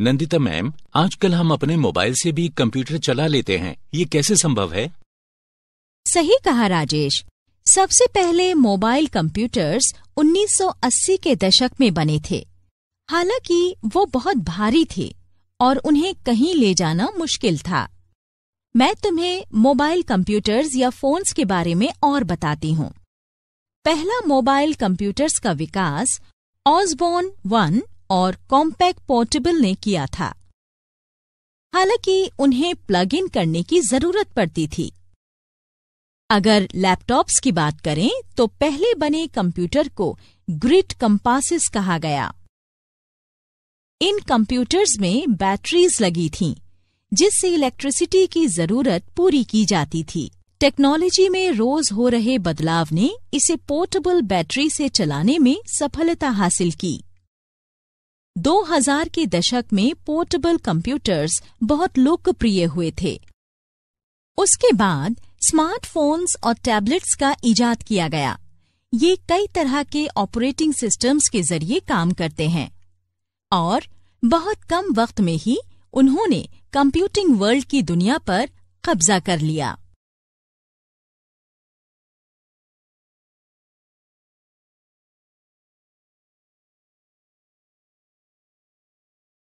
Nandita ma'am आजकल हम अपने मोबाइल से भी कंप्यूटर चला लेते हैं ये कैसे संभव है सही कहा राजेश सबसे पहले मोबाइल कंप्यूटर्स 1980 के दशक में बने थे हालांकि वो बहुत भारी थे और उन्हें कहीं ले जाना मुश्किल था मैं तुम्हें मोबाइल कंप्यूटर्स या फोन्स के बारे में और बताती हूँ पहला मोबाइल कंप्यूटर्स का विकास ऑसबोर्न वन और कॉम्पैक्ट पोर्टेबल ने किया था हालांकि उन्हें प्लग इन करने की जरूरत पड़ती थी अगर लैपटॉप्स की बात करें तो पहले बने कंप्यूटर को ग्रिड कंपासिस कहा गया इन कंप्यूटर्स में बैटरीज लगी थीं, जिससे इलेक्ट्रिसिटी की जरूरत पूरी की जाती थी टेक्नोलॉजी में रोज हो रहे बदलाव ने इसे पोर्टेबल बैटरी से चलाने में सफलता हासिल की 2000 के दशक में पोर्टेबल कंप्यूटर्स बहुत लोकप्रिय हुए थे उसके बाद स्मार्टफोन्स और टैबलेट्स का इजाद किया गया ये कई तरह के ऑपरेटिंग सिस्टम्स के जरिए काम करते हैं और बहुत कम वक्त में ही उन्होंने कंप्यूटिंग वर्ल्ड की दुनिया पर कब्जा कर लिया